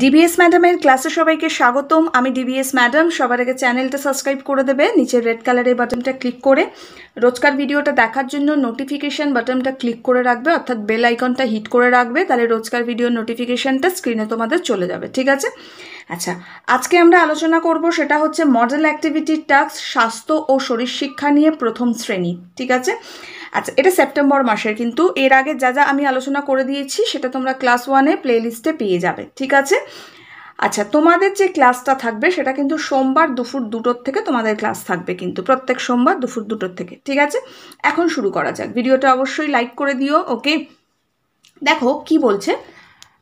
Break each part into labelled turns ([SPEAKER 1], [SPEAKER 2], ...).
[SPEAKER 1] DBS ম্যাডামের ক্লাসে সবাইকে স্বাগতম আমি ডিবিএস ম্যাডাম সবার আগে চ্যানেলটা সাবস্ক্রাইব করে দেবে নিচের রেড কালারের বাটনটা ক্লিক করে রোজকার ভিডিওটা দেখার জন্য নোটিফিকেশান বাটনটা ক্লিক করে রাখবে অর্থাৎ বেল আইকনটা হিট করে রাখবে তাহলে রোজকার ভিডিও নোটিফিকেশানটা স্ক্রিনে তোমাদের চলে যাবে ঠিক আছে আচ্ছা আজকে আমরা আলোচনা করব সেটা হচ্ছে মডেল অ্যাক্টিভিটির টাস্ক স্বাস্থ্য ও শরীর শিক্ষা নিয়ে প্রথম শ্রেণী ঠিক আছে আচ্ছা এটা সেপ্টেম্বর মাসের কিন্তু এর আগে যা যা আমি আলোচনা করে দিয়েছি সেটা তোমরা ক্লাস ওয়ানে প্লেলিস্টে পেয়ে যাবে ঠিক আছে আচ্ছা তোমাদের যে ক্লাসটা থাকবে সেটা কিন্তু সোমবার দুপুর দুটোর থেকে তোমাদের ক্লাস থাকবে কিন্তু প্রত্যেক সোমবার দুপুর দুটোর থেকে ঠিক আছে এখন শুরু করা যাক ভিডিওটা অবশ্যই লাইক করে দিও ওকে দেখো কি বলছে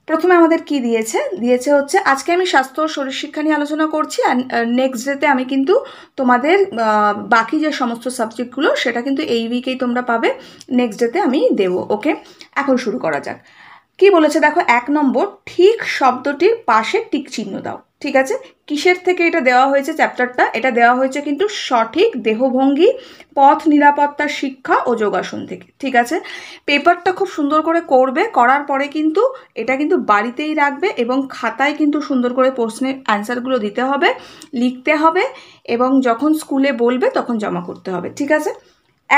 [SPEAKER 1] প্রথমে আমাদের কি দিয়েছে দিয়েছে হচ্ছে আজকে আমি স্বাস্থ্য ও শরীর শিক্ষা নিয়ে আলোচনা করছি আর নেক্সট ডেতে আমি কিন্তু তোমাদের বাকি যে সমস্ত সাবজেক্টগুলো সেটা কিন্তু এই উইকেই তোমরা পাবে নেক্সট ডেতে আমি দেব ওকে এখন শুরু করা যাক কি বলেছে দেখো এক নম্বর ঠিক শব্দটির পাশে টিক চিহ্ন দাও ঠিক আছে কিসের থেকে এটা দেওয়া হয়েছে চ্যাপ্টারটা এটা দেওয়া হয়েছে কিন্তু সঠিক দেহভঙ্গি পথ নিরাপত্তার শিক্ষা ও যোগাসন থেকে ঠিক আছে পেপারটা খুব সুন্দর করে করবে করার পরে কিন্তু এটা কিন্তু বাড়িতেই রাখবে এবং খাতায় কিন্তু সুন্দর করে প্রশ্নের অ্যান্সারগুলো দিতে হবে লিখতে হবে এবং যখন স্কুলে বলবে তখন জমা করতে হবে ঠিক আছে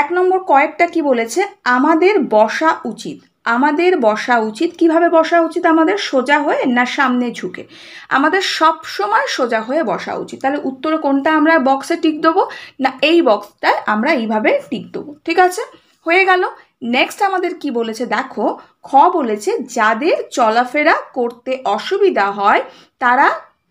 [SPEAKER 1] এক নম্বর কয়েকটা কি বলেছে আমাদের বসা উচিত আমাদের বসা উচিত কিভাবে বসা উচিত আমাদের সোজা হয়ে না সামনে ঝুঁকে আমাদের সব সময় সোজা হয়ে বসা উচিত তাহলে উত্তরে কোনটা আমরা বক্সে টিক দেবো না এই বক্সটায় আমরা এইভাবে টিক দেবো ঠিক আছে হয়ে গেল নেক্সট আমাদের কি বলেছে দেখো খ বলেছে যাদের চলাফেরা করতে অসুবিধা হয় তারা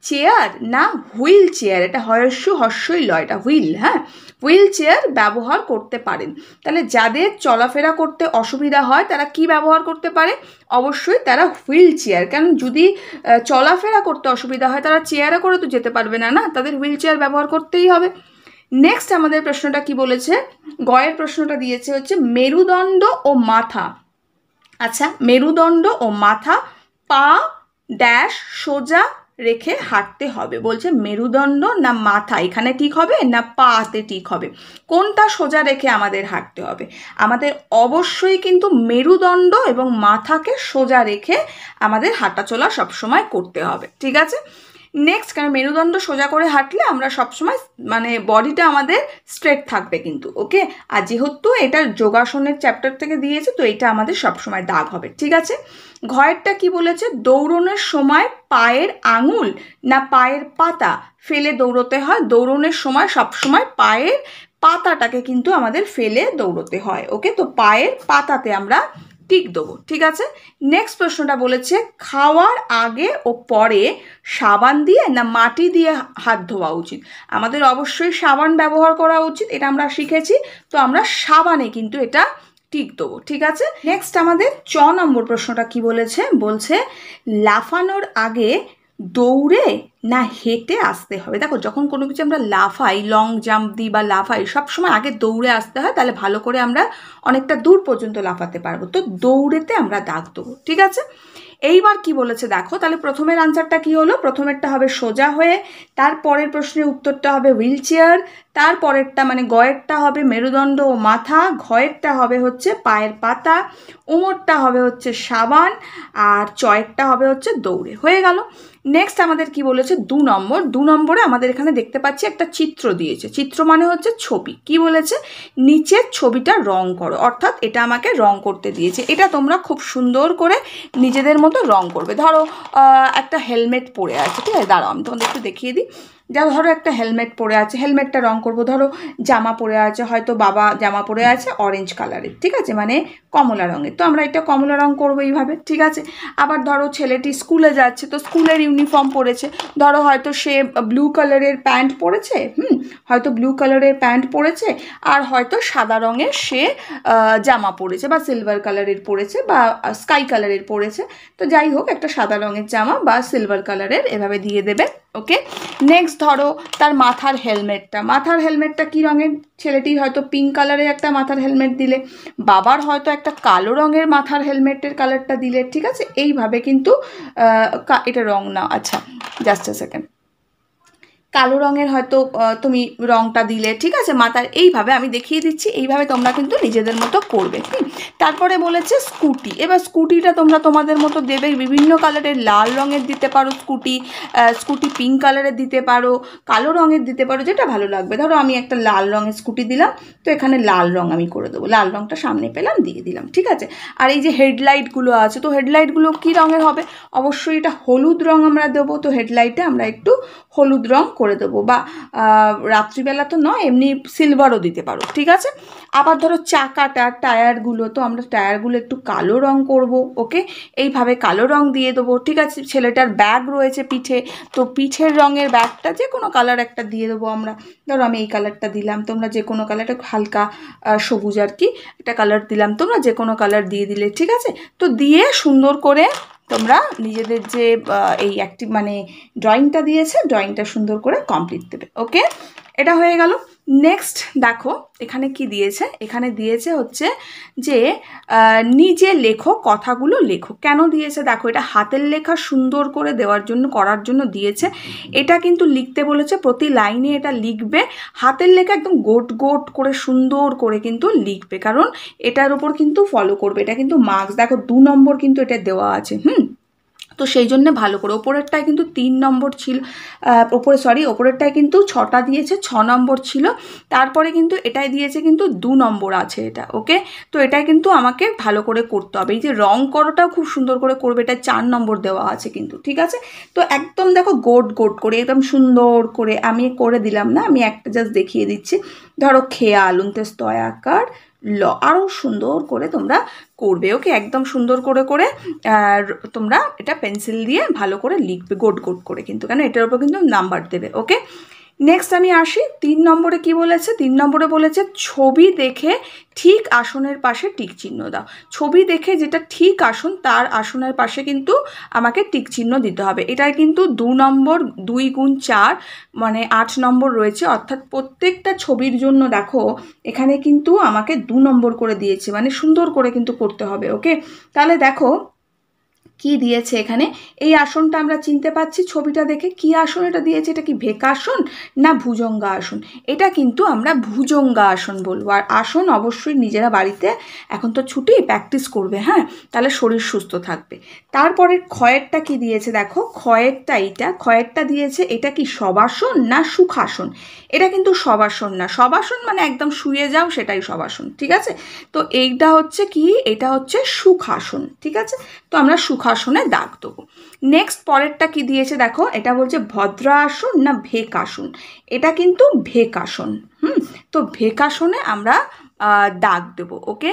[SPEAKER 1] চেয়ার না হুইল চেয়ার এটা হর্ষ হর্ষই লয় এটা হুইল হ্যাঁ হুইল চেয়ার ব্যবহার করতে পারেন তাহলে যাদের চলাফেরা করতে অসুবিধা হয় তারা কি ব্যবহার করতে পারে অবশ্যই তারা হুইল চেয়ার কারণ যদি চলাফেরা করতে অসুবিধা হয় তারা চেয়ারে করে তো যেতে পারবে না না তাদের হুইল চেয়ার ব্যবহার করতেই হবে নেক্সট আমাদের প্রশ্নটা কি বলেছে গয়ের প্রশ্নটা দিয়েছে হচ্ছে মেরুদণ্ড ও মাথা আচ্ছা মেরুদণ্ড ও মাথা পা ড্যাশ সোজা রেখে হাঁটতে হবে বলছে মেরুদণ্ড না মাথা এখানে ঠিক হবে না পাতে ঠিক হবে কোনটা সোজা রেখে আমাদের হাঁটতে হবে আমাদের অবশ্যই কিন্তু মেরুদণ্ড এবং মাথাকে সোজা রেখে আমাদের হাঁটাচলা সবসময় করতে হবে ঠিক আছে নেক্সট কারণ মেরুদণ্ড সোজা করে হাঁটলে আমরা সবসময় মানে বডিটা আমাদের স্ট্রেট থাকবে কিন্তু ওকে আর যেহেতু এটা যোগাসনের চ্যাপ্টার থেকে দিয়েছে তো এটা আমাদের সবসময় দাগ হবে ঠিক আছে ঘয়েরটা কি বলেছে দৌড়নের সময় পায়ের আঙুল না পায়ের পাতা ফেলে দৌড়তে হয় দৌড়নের সময় সবসময় পায়ের পাতাটাকে কিন্তু আমাদের ফেলে দৌড়তে হয় ওকে তো পায়ের পাতাতে আমরা টিক দেবো ঠিক আছে নেক্সট প্রশ্নটা বলেছে খাওয়ার আগে ও পরে সাবান দিয়ে না মাটি দিয়ে হাত ধোয়া উচিত আমাদের অবশ্যই সাবান ব্যবহার করা উচিত এটা আমরা শিখেছি তো আমরা সাবানে কিন্তু এটা টিক দেবো ঠিক আছে নেক্সট আমাদের চ নম্বর প্রশ্নটা কি বলেছে বলছে লাফানোর আগে দৌড়ে না হেঁটে আসতে হবে দেখো যখন কোনো কিছু আমরা লাফাই লং জাম্প দিই বা লাফাই সবসময় আগে দৌড়ে আসতে হয় তাহলে ভালো করে আমরা অনেকটা দূর পর্যন্ত লাফাতে পারবো তো দৌড়েতে আমরা দাগ দেবো ঠিক আছে এইবার কি বলেছে দেখো তাহলে প্রথমের আনসারটা কি হলো প্রথমেরটা হবে সোজা হয়ে তারপরের প্রশ্নের উত্তরটা হবে হুইল চেয়ার তারপরেরটা মানে গয়েরটা হবে মেরুদণ্ড ও মাথা ঘয়েরটা হবে হচ্ছে পায়ের পাতা উমরটা হবে হচ্ছে সাবান আর চয়েরটা হবে হচ্ছে দৌড়ে হয়ে গেল নেক্সট আমাদের কি বলেছে দু নম্বর দু নম্বরে আমাদের এখানে দেখতে পাচ্ছি একটা চিত্র দিয়েছে চিত্র মানে হচ্ছে ছবি কি বলেছে নিচের ছবিটা রং করো অর্থাৎ এটা আমাকে রং করতে দিয়েছে এটা তোমরা খুব সুন্দর করে নিজেদের মতো রং করবে ধরো একটা হেলমেট পরে আছে ঠিক আছে দাঁড়াও আমি তোমাদের একটু দেখিয়ে দিই যা ধরো একটা হেলমেট পরে আছে হেলমেটটা রং করবো ধরো জামা পরে আছে হয়তো বাবা জামা পরে আছে অরেঞ্জ কালারের ঠিক আছে মানে কমলা রঙের তো আমরা এটা কমলা রং করবো এইভাবে ঠিক আছে আবার ধরো ছেলেটি স্কুলে যাচ্ছে তো স্কুলের ইউনিফর্ম পরেছে ধরো হয়তো সে ব্লু কালারের প্যান্ট পরেছে হুম হয়তো ব্লু কালারের প্যান্ট পরেছে আর হয়তো সাদা রঙের সে জামা পরেছে বা সিলভার কালারের পরেছে বা স্কাই কালারের পরেছে তো যাই হোক একটা সাদা রঙের জামা বা সিলভার কালারের এভাবে দিয়ে দেবে ওকে নেক্সট ধরো তার মাথার হেলমেটটা মাথার হেলমেটটা কী রঙের ছেলেটি হয়তো পিঙ্ক কালারের একটা মাথার হেলমেট দিলে বাবার হয়তো একটা কালো রঙের মাথার হেলমেটের কালারটা দিলে ঠিক আছে এইভাবে কিন্তু এটা রং না আচ্ছা জাস্ট সেকেন্ড কালো রঙের হয়তো তুমি রঙটা দিলে ঠিক আছে মাথার এইভাবে আমি দেখিয়ে দিচ্ছি এইভাবে তোমরা কিন্তু নিজেদের মতো করবে তারপরে বলেছে স্কুটি এবার স্কুটিটা তোমরা তোমাদের মতো দেবে বিভিন্ন কালারের লাল রঙের দিতে পারো স্কুটি স্কুটি পিঙ্ক কালারের দিতে পারো কালো রঙের দিতে পারো যেটা ভালো লাগবে ধরো আমি একটা লাল রঙের স্কুটি দিলাম তো এখানে লাল রঙ আমি করে দেবো লাল রঙটা সামনে পেলাম দিয়ে দিলাম ঠিক আছে আর এই যে হেডলাইটগুলো আছে তো হেডলাইটগুলো কী রঙের হবে অবশ্যই এটা হলুদ রঙ আমরা দেবো তো হেডলাইটে আমরা একটু হলুদ রঙ করে দেবো বা রাত্রিবেলা তো নয় এমনি সিলভারও দিতে পারো ঠিক আছে আবার ধরো চাকাটা টায়ারগুলো তো আমরা টায়ারগুলো একটু কালো রং করব ওকে এইভাবে কালো রং দিয়ে দেবো ঠিক আছে ছেলেটার ব্যাগ রয়েছে পিঠে তো পিঠের রঙের ব্যাগটা যে কোনো কালার একটা দিয়ে দেবো আমরা ধরো আমি এই কালারটা দিলাম তোমরা যে কোনো কালারটা হালকা সবুজ আর কি একটা কালার দিলাম তোমরা যে কোনো কালার দিয়ে দিলে ঠিক আছে তো দিয়ে সুন্দর করে তোমরা নিজেদের যে এই অ্যাক্টিভ মানে ড্রয়িংটা দিয়েছে ড্রয়িংটা সুন্দর করে কমপ্লিট দেবে ওকে এটা হয়ে গেল নেক্সট দেখো এখানে কি দিয়েছে এখানে দিয়েছে হচ্ছে যে নিজে লেখো কথাগুলো লেখো কেন দিয়েছে দেখো এটা হাতের লেখা সুন্দর করে দেওয়ার জন্য করার জন্য দিয়েছে এটা কিন্তু লিখতে বলেছে প্রতি লাইনে এটা লিখবে হাতের লেখা একদম গোট গোট করে সুন্দর করে কিন্তু লিখবে কারণ এটার উপর কিন্তু ফলো করবে এটা কিন্তু মার্কস দেখো দু নম্বর কিন্তু এটা দেওয়া আছে হুম তো সেই জন্য ভালো করে ওপরেরটায় কিন্তু তিন নম্বর ছিল ওপরে সরি ওপরেরটায় কিন্তু ছটা দিয়েছে ছ নম্বর ছিল তারপরে কিন্তু এটাই দিয়েছে কিন্তু দু নম্বর আছে এটা ওকে তো এটাই কিন্তু আমাকে ভালো করে করতে হবে এই যে রং করাটাও খুব সুন্দর করে করবে এটা চার নম্বর দেওয়া আছে কিন্তু ঠিক আছে তো একদম দেখো গোট গোট করে একদম সুন্দর করে আমি করে দিলাম না আমি একটা জাস্ট দেখিয়ে দিচ্ছি ধরো খেয়া খেয়াল উনতেস্তয় আকার ল আরও সুন্দর করে তোমরা করবে ওকে একদম সুন্দর করে করে আর তোমরা এটা পেন্সিল দিয়ে ভালো করে লিখবে গোট গোট করে কিন্তু কেন এটার উপর কিন্তু নাম্বার দেবে ওকে নেক্সট আমি আসি তিন নম্বরে কি বলেছে তিন নম্বরে বলেছে ছবি দেখে ঠিক আসনের পাশে টিক চিহ্ন দাও ছবি দেখে যেটা ঠিক আসন তার আসনের পাশে কিন্তু আমাকে টিক চিহ্ন দিতে হবে এটা কিন্তু দু নম্বর দুই গুণ চার মানে আট নম্বর রয়েছে অর্থাৎ প্রত্যেকটা ছবির জন্য দেখো এখানে কিন্তু আমাকে দু নম্বর করে দিয়েছে মানে সুন্দর করে কিন্তু করতে হবে ওকে তাহলে দেখো কি দিয়েছে এখানে এই আসনটা আমরা চিনতে পাচ্ছি ছবিটা দেখে কি আসন এটা দিয়েছে এটা কি ভেকাসন না ভুজঙ্গা আসন এটা কিন্তু আমরা ভুজঙ্গা আসন বলবো আর আসন অবশ্যই নিজেরা বাড়িতে এখন তো ছুটি প্র্যাকটিস করবে হ্যাঁ তাহলে শরীর সুস্থ থাকবে তারপরে ক্ষয়েরটা কি দিয়েছে দেখো ক্ষয়েরটা এইটা ক্ষয়েরটা দিয়েছে এটা কি সবাসন না সুখাসন এটা কিন্তু সবাসন না সবাসন মানে একদম শুয়ে যাও সেটাই সবাসন ঠিক আছে তো এইটা হচ্ছে কি এটা হচ্ছে সুখাসন ঠিক আছে তো আমরা সুখা মুখাসনে দাগ দেবো নেক্সট পরেরটা কি দিয়েছে দেখো এটা বলছে ভদ্রাসন না ভেকাসন এটা কিন্তু ভেকাসন হুম তো ভেকাসনে আমরা দাগ দেবো ওকে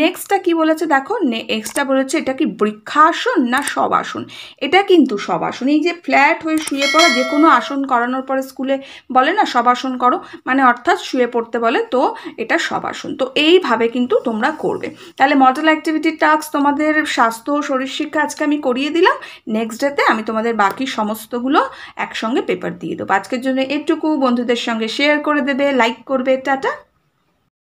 [SPEAKER 1] নেক্সটটা কি বলেছে দেখো নেক্সটটা বলেছে এটা কি বৃক্ষাসন না সব আসন এটা কিন্তু সব আসন এই যে ফ্ল্যাট হয়ে শুয়ে পড়া যে কোনো আসন করানোর পরে স্কুলে বলে না সব আসন করো মানে অর্থাৎ শুয়ে পড়তে বলে তো এটা সব আসন তো এইভাবে কিন্তু তোমরা করবে তাহলে মডেল অ্যাক্টিভিটি টাস্ক তোমাদের স্বাস্থ্য শরীর শিক্ষা আজকে আমি করিয়ে দিলাম নেক্সট ডেতে আমি তোমাদের বাকি সমস্তগুলো একসঙ্গে পেপার দিয়ে দেবো আজকের জন্য এটুকু বন্ধুদের সঙ্গে শেয়ার করে দেবে লাইক করবে টাটা